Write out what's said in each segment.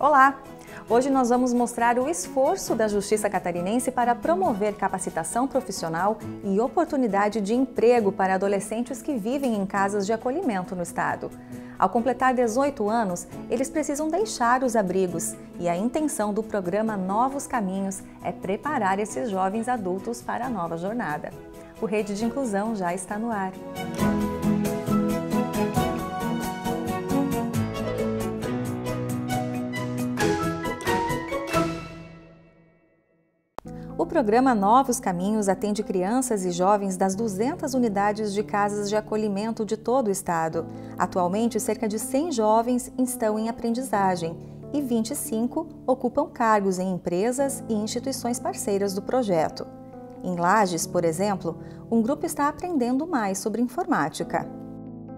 Olá! Hoje nós vamos mostrar o esforço da Justiça Catarinense para promover capacitação profissional e oportunidade de emprego para adolescentes que vivem em casas de acolhimento no Estado. Ao completar 18 anos, eles precisam deixar os abrigos e a intenção do programa Novos Caminhos é preparar esses jovens adultos para a nova jornada. O Rede de Inclusão já está no ar. O programa Novos Caminhos atende crianças e jovens das 200 unidades de casas de acolhimento de todo o estado. Atualmente, cerca de 100 jovens estão em aprendizagem e 25 ocupam cargos em empresas e instituições parceiras do projeto. Em Lages, por exemplo, um grupo está aprendendo mais sobre informática.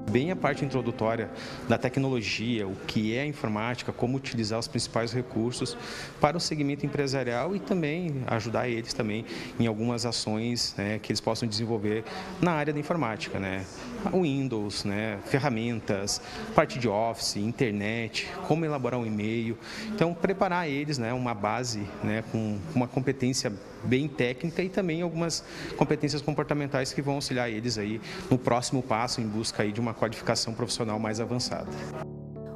Bem a parte introdutória da tecnologia, o que é a informática, como utilizar os principais recursos para o segmento empresarial e também ajudar eles também em algumas ações né, que eles possam desenvolver na área da informática, né? Windows, né, ferramentas, parte de Office, internet, como elaborar um e-mail. Então, preparar eles, né, uma base, né, com uma competência bem técnica e também algumas competências comportamentais que vão auxiliar eles aí no próximo passo em busca aí de uma qualificação profissional mais avançada.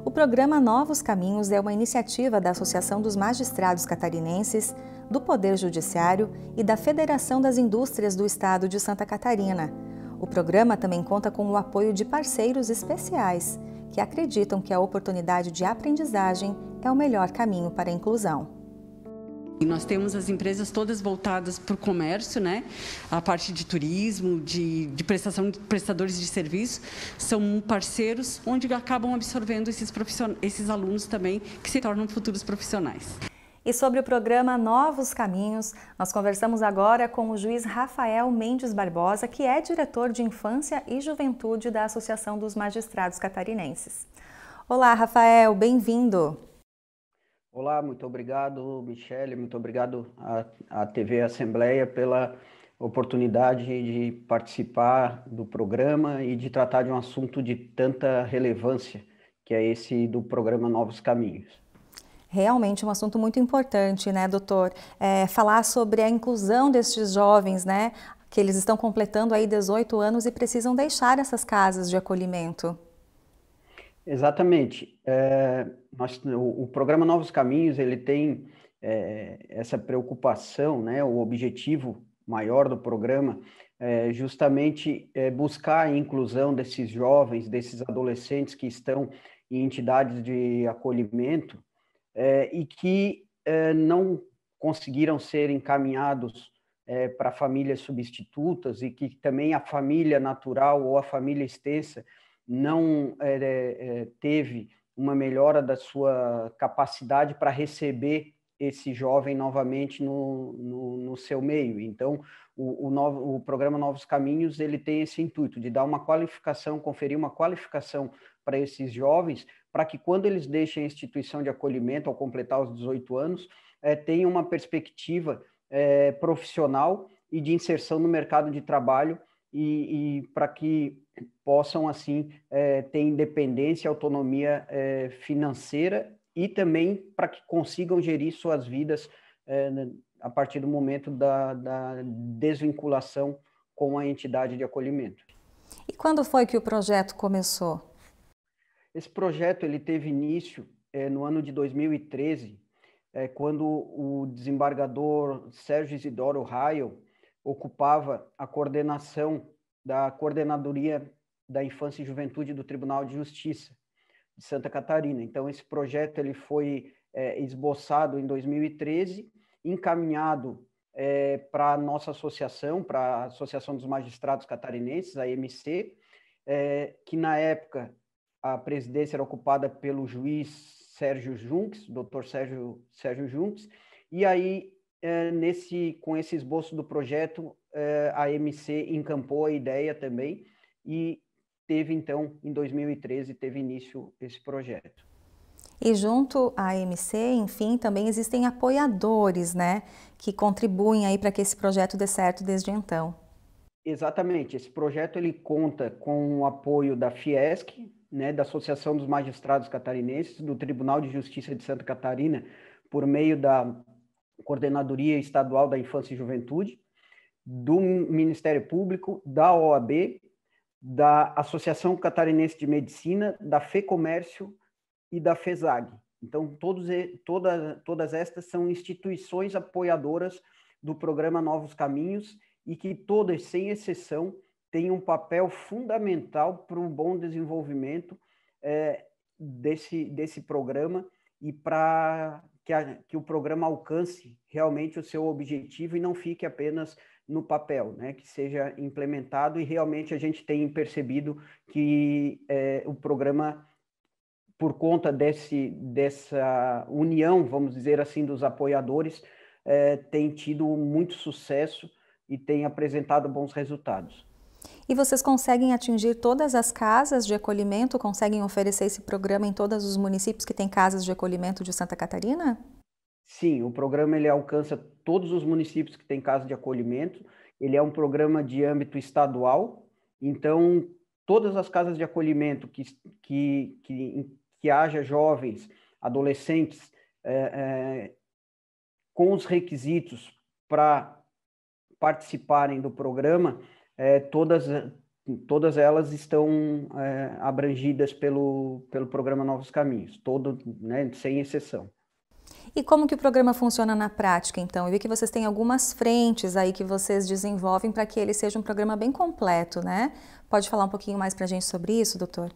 O programa Novos Caminhos é uma iniciativa da Associação dos Magistrados Catarinenses, do Poder Judiciário e da Federação das Indústrias do Estado de Santa Catarina. O programa também conta com o apoio de parceiros especiais que acreditam que a oportunidade de aprendizagem é o melhor caminho para a inclusão. Nós temos as empresas todas voltadas para o comércio, né? A parte de turismo, de, de prestação de prestadores de serviço, são parceiros onde acabam absorvendo esses, esses alunos também que se tornam futuros profissionais. E sobre o programa Novos Caminhos, nós conversamos agora com o juiz Rafael Mendes Barbosa, que é diretor de Infância e Juventude da Associação dos Magistrados Catarinenses. Olá, Rafael, bem-vindo. Olá, muito obrigado, Michele, muito obrigado à, à TV Assembleia pela oportunidade de participar do programa e de tratar de um assunto de tanta relevância, que é esse do programa Novos Caminhos. Realmente um assunto muito importante, né, doutor? É, falar sobre a inclusão destes jovens, né, que eles estão completando aí 18 anos e precisam deixar essas casas de acolhimento. Exatamente. É, nós, o, o, programa Novos Caminhos ele tem é, essa preocupação, né? O objetivo maior do programa é justamente é buscar a inclusão desses jovens, desses adolescentes que estão em entidades de acolhimento é, e que é, não conseguiram ser encaminhados é, para famílias substitutas e que também a família natural ou a família extensa não é, é, é, teve uma melhora da sua capacidade para receber esse jovem novamente no, no, no seu meio. Então, o, o, novo, o programa Novos Caminhos ele tem esse intuito de dar uma qualificação, conferir uma qualificação para esses jovens, para que quando eles deixem a instituição de acolhimento ao completar os 18 anos, é, tenham uma perspectiva é, profissional e de inserção no mercado de trabalho e, e para que possam, assim, é, ter independência e autonomia é, financeira e também para que consigam gerir suas vidas é, a partir do momento da, da desvinculação com a entidade de acolhimento. E quando foi que o projeto começou? Esse projeto ele teve início é, no ano de 2013, é, quando o desembargador Sérgio Isidoro Raio ocupava a coordenação da Coordenadoria da Infância e Juventude do Tribunal de Justiça de Santa Catarina. Então, esse projeto ele foi é, esboçado em 2013, encaminhado é, para a nossa associação, para a Associação dos Magistrados Catarinenses, a MC, é, que na época a presidência era ocupada pelo juiz Sérgio Junques, doutor Sérgio, Sérgio Junques, e aí é, nesse, com esse esboço do projeto, é, a MC encampou a ideia também e teve, então, em 2013, teve início esse projeto. E junto à MC, enfim, também existem apoiadores, né, que contribuem aí para que esse projeto dê certo desde então. Exatamente. Esse projeto ele conta com o apoio da Fiesc, né, da Associação dos Magistrados Catarinenses, do Tribunal de Justiça de Santa Catarina, por meio da Coordenadoria Estadual da Infância e Juventude, do Ministério Público, da OAB, da Associação Catarinense de Medicina, da FEComércio e da FESAG. Então, todos, toda, todas estas são instituições apoiadoras do programa Novos Caminhos e que todas, sem exceção, têm um papel fundamental para o bom desenvolvimento é, desse, desse programa e para que, a, que o programa alcance realmente o seu objetivo e não fique apenas no papel, né, que seja implementado e realmente a gente tem percebido que é, o programa, por conta desse, dessa união, vamos dizer assim, dos apoiadores, é, tem tido muito sucesso e tem apresentado bons resultados. E vocês conseguem atingir todas as casas de acolhimento? Conseguem oferecer esse programa em todos os municípios que têm casas de acolhimento de Santa Catarina? Sim, o programa ele alcança todos os municípios que têm casa de acolhimento. Ele é um programa de âmbito estadual, então todas as casas de acolhimento que, que, que, que haja jovens, adolescentes, é, é, com os requisitos para participarem do programa, é, todas, é, todas elas estão é, abrangidas pelo, pelo programa Novos Caminhos, todo, né, sem exceção. E como que o programa funciona na prática, então? Eu vi que vocês têm algumas frentes aí que vocês desenvolvem para que ele seja um programa bem completo, né? Pode falar um pouquinho mais para a gente sobre isso, doutor?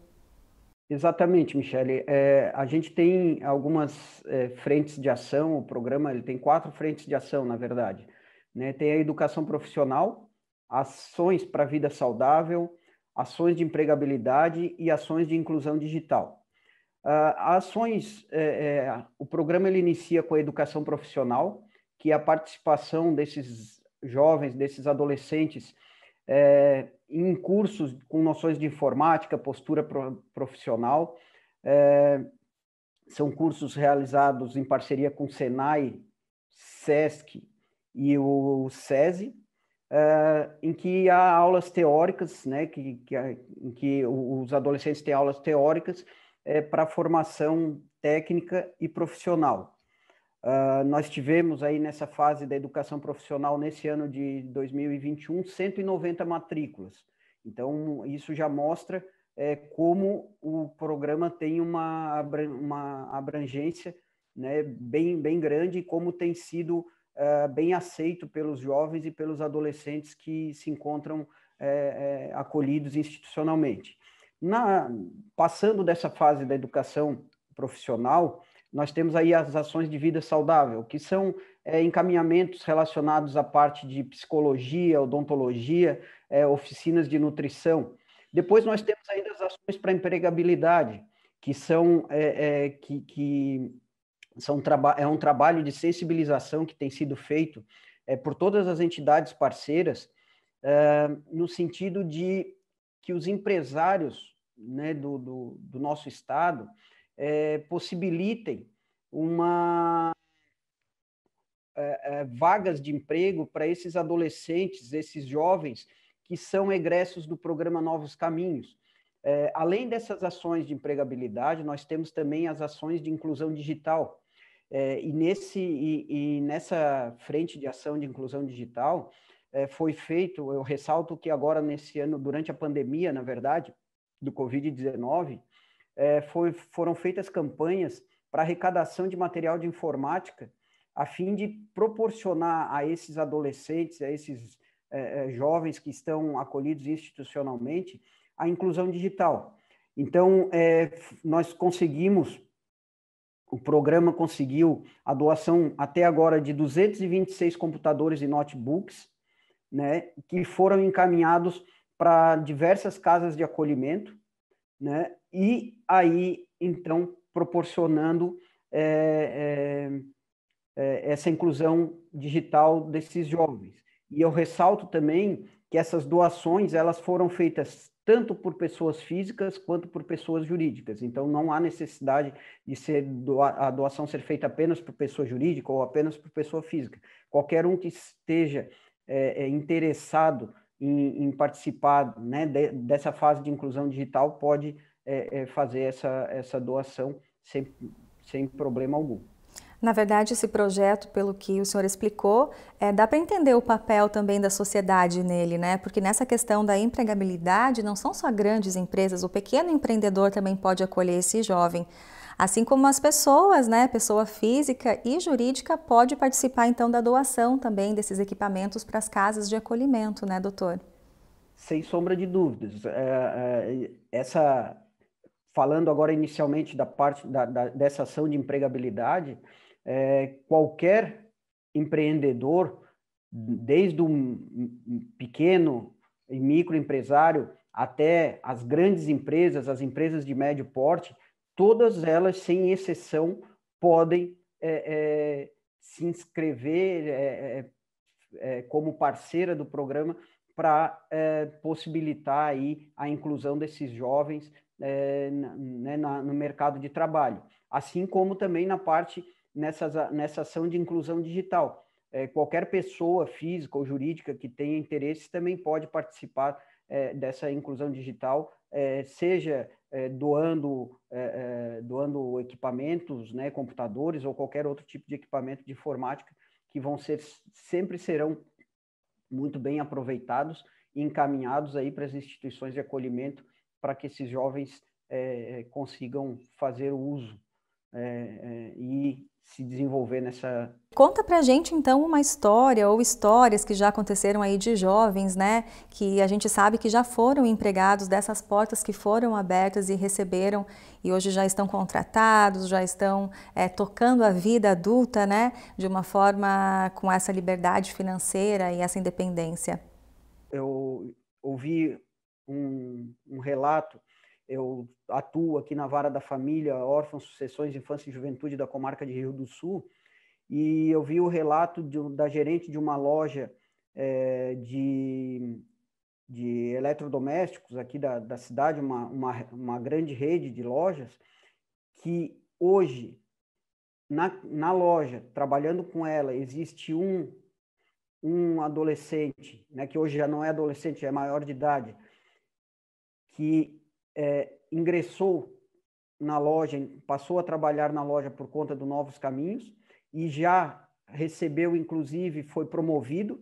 Exatamente, Michele. É, a gente tem algumas é, frentes de ação, o programa ele tem quatro frentes de ação, na verdade. Né? Tem a educação profissional, ações para a vida saudável, ações de empregabilidade e ações de inclusão digital. Uh, ações, é, é, o programa ele inicia com a educação profissional, que é a participação desses jovens, desses adolescentes, é, em cursos com noções de informática, postura pro, profissional. É, são cursos realizados em parceria com o Senai, SESC e o SESI, Uh, em que há aulas teóricas, né, que, que, em que os adolescentes têm aulas teóricas é, para formação técnica e profissional. Uh, nós tivemos aí nessa fase da educação profissional, nesse ano de 2021, 190 matrículas. Então, isso já mostra é, como o programa tem uma, uma abrangência né, bem, bem grande e como tem sido eh, bem aceito pelos jovens e pelos adolescentes que se encontram é, é, acolhidos institucionalmente. Na, passando dessa fase da educação profissional, nós temos aí as ações de vida saudável, que são é, encaminhamentos relacionados à parte de psicologia, odontologia, oficinas de nutrição. Depois nós temos ainda as ações para empregabilidade, que são que, que são, é um trabalho de sensibilização que tem sido feito é, por todas as entidades parceiras, é, no sentido de que os empresários né, do, do, do, nosso Estado é, possibilitem uma vagas de emprego para esses adolescentes, esses jovens que são egressos do programa Novos Caminhos. É, além dessas ações de empregabilidade, nós temos também as ações de inclusão digital, é, e, nesse, e, e, nessa frente de ação de inclusão digital, é, foi feito, eu ressalto que agora, nesse ano, durante a pandemia, na verdade, do Covid-19, é, foram feitas campanhas para arrecadação de material de informática, a fim de proporcionar a esses adolescentes, a esses é, é, jovens que estão acolhidos institucionalmente, a inclusão digital. Então, é, nós conseguimos o programa conseguiu a doação até agora de 226 computadores e notebooks, né, que foram encaminhados para diversas casas de acolhimento, né, e aí então proporcionando é, é, é, essa inclusão digital desses jovens. E eu ressalto também que essas doações elas foram feitas tanto por pessoas físicas quanto por pessoas jurídicas. Então, não há necessidade de ser doa, a doação ser feita apenas por pessoa jurídica ou apenas por pessoa física. Qualquer um que esteja é, é interessado em, em participar né, de, dessa fase de inclusão digital pode é, é, fazer essa, essa doação sem, sem problema algum. Na verdade, esse projeto, pelo que o senhor explicou, é, dá para entender o papel também da sociedade nele, né? Porque nessa questão da empregabilidade, não são só grandes empresas, o pequeno empreendedor também pode acolher esse jovem. Assim como as pessoas, né, pessoa física e jurídica pode participar então da doação também desses equipamentos para as casas de acolhimento, né, doutor? Sem sombra de dúvidas. É, é, essa falando agora inicialmente da parte da, da, dessa ação de empregabilidade, é, qualquer empreendedor, desde um pequeno e microempresário até as grandes empresas, as empresas de médio porte, todas elas, sem exceção, podem é, é, se inscrever é, é, é como parceira do programa para é, possibilitar aí a inclusão desses jovens né, na, no mercado de trabalho, assim como também na parte nessa, nessa ação de inclusão digital. É, qualquer pessoa física ou jurídica que tenha interesse também pode participar é, dessa inclusão digital, é, seja é, doando, é, é, doando equipamentos, né, computadores ou qualquer outro tipo de equipamento de informática que vão ser sempre serão muito bem aproveitados e encaminhados aí para as instituições de acolhimento para que esses jovens consigam fazer o uso e se desenvolver nessa. Conta pra gente então uma história ou histórias que já aconteceram aí de jovens, né? Que a gente sabe que já foram empregados dessas portas que foram abertas e receberam e hoje já estão contratados, já estão é, tocando a vida adulta, né? De uma forma com essa liberdade financeira e essa independência. Eu ouvi um, um relato eu atuo aqui na vara da família, órfãos, sucessões, infância e juventude da comarca de Rio do Sul, e eu vi o relato de, da gerente de uma loja é, de, de eletrodomésticos aqui da, da cidade, uma, uma, uma grande rede de lojas, que hoje, na, na loja, trabalhando com ela, existe um, um adolescente, né, que hoje já não é adolescente, é maior de idade, que é, ingressou na loja, passou a trabalhar na loja por conta do Novos Caminhos e já recebeu, inclusive, foi promovido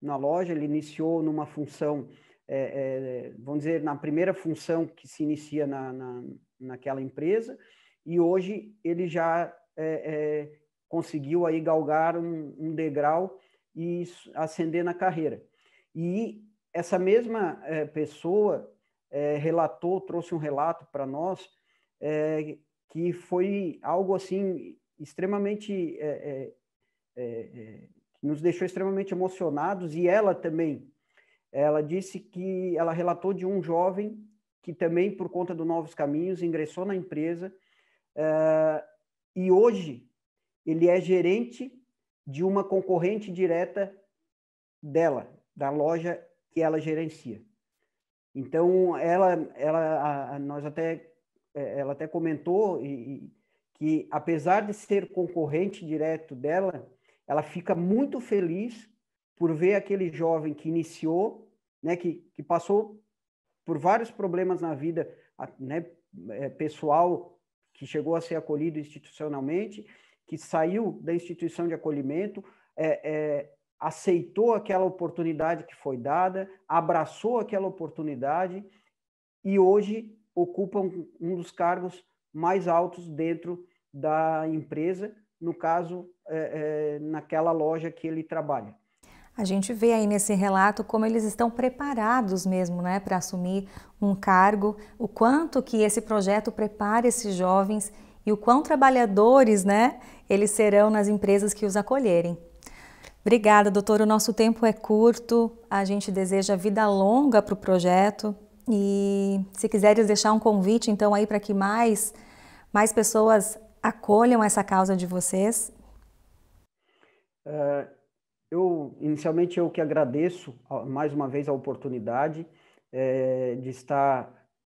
na loja. Ele iniciou numa função, é, é, vamos dizer, na primeira função que se inicia na, na naquela empresa e hoje ele já é, é conseguiu aí galgar um, um degrau e ascender na carreira. E essa mesma é, pessoa é, relatou, trouxe um relato para nós, é, que foi algo assim extremamente. É, é, é, é, que nos deixou extremamente emocionados, e ela também. Ela disse que ela relatou de um jovem que também, por conta do Novos Caminhos, ingressou na empresa e hoje ele é gerente de uma concorrente direta dela, da loja que ela gerencia. Então, ela, ela, a, nós até, é, ela até comentou e, e, que, apesar de ser concorrente direto dela, ela fica muito feliz por ver aquele jovem que iniciou, né, que, que passou por vários problemas na vida né, é, pessoal, que chegou a ser acolhido institucionalmente, que saiu da instituição de acolhimento, é, é, aceitou aquela oportunidade que foi dada, abraçou aquela oportunidade e hoje ocupa um dos cargos mais altos dentro da empresa, no caso, é, é, naquela loja que ele trabalha. A gente vê aí nesse relato como eles estão preparados mesmo, né, para assumir um cargo, o quanto que esse projeto prepara esses jovens e o quão trabalhadores, né, eles serão nas empresas que os acolherem. Obrigada, doutor. O nosso tempo é curto, a gente deseja vida longa para o projeto e se quiseres deixar um convite, então, aí para que mais, mais pessoas acolham essa causa de vocês. É, eu, inicialmente, eu que agradeço mais uma vez a oportunidade é, de estar,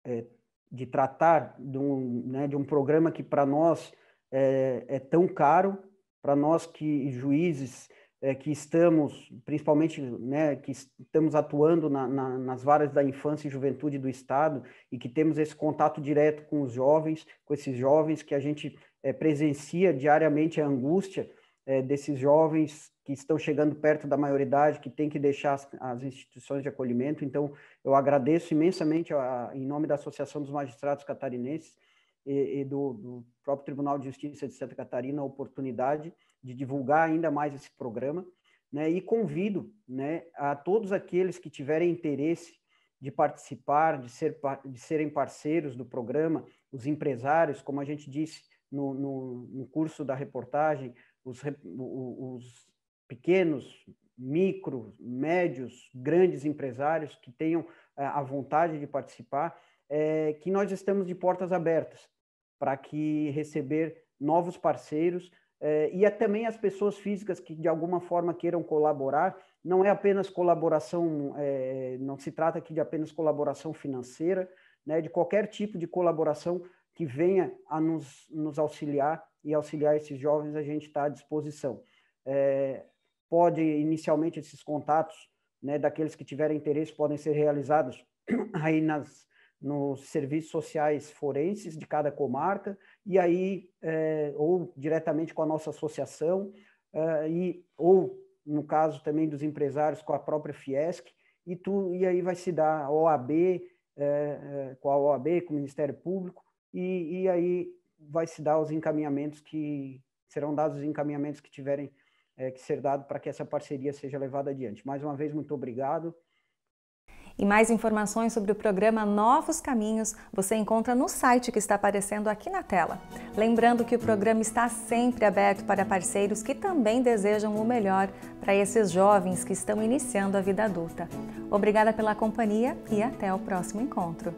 é, de tratar de um, né, de um programa que para nós é, é tão caro, para nós que juízes é, que estamos, principalmente, né, que estamos atuando na, na, nas varas da infância e juventude do Estado e que temos esse contato direto com os jovens, com esses jovens que a gente é, presencia diariamente a angústia é, desses jovens que estão chegando perto da maioridade, que tem que deixar as, as instituições de acolhimento. Então, eu agradeço imensamente, a, a, em nome da Associação dos Magistrados Catarinenses e, e do, do próprio Tribunal de Justiça de Santa Catarina, a oportunidade de divulgar ainda mais esse programa. Né, e convido né, a todos aqueles que tiverem interesse de participar, de, ser, de serem parceiros do programa, os empresários, como a gente disse no, no, no curso da reportagem, os, os, pequenos, micro, médios, grandes empresários que tenham é, a vontade de participar, é, que nós estamos de portas abertas para que receber novos parceiros, é, e é também as pessoas físicas que de alguma forma queiram colaborar, não é apenas colaboração, é, não se trata aqui de apenas colaboração financeira, né, de qualquer tipo de colaboração que venha a nos, nos auxiliar e auxiliar esses jovens, a gente está à disposição. É, pode, inicialmente, esses contatos né, daqueles que tiverem interesse podem ser realizados aí nas, nos serviços sociais forenses de cada comarca, e aí, é, ou diretamente com a nossa associação, é, e, ou, no caso também dos empresários, com a própria Fiesc, e, tu, e aí vai se dar a OAB, é, eh, com a OAB, com o Ministério Público, e, e aí vai se dar os encaminhamentos que serão dados os encaminhamentos que tiverem que ser dado para que essa parceria seja levada adiante. Mais uma vez, muito obrigado. E mais informações sobre o programa Novos Caminhos você encontra no site que está aparecendo aqui na tela. Lembrando que o programa está sempre aberto para parceiros que também desejam o melhor para esses jovens que estão iniciando a vida adulta. Obrigada pela companhia e até o próximo encontro.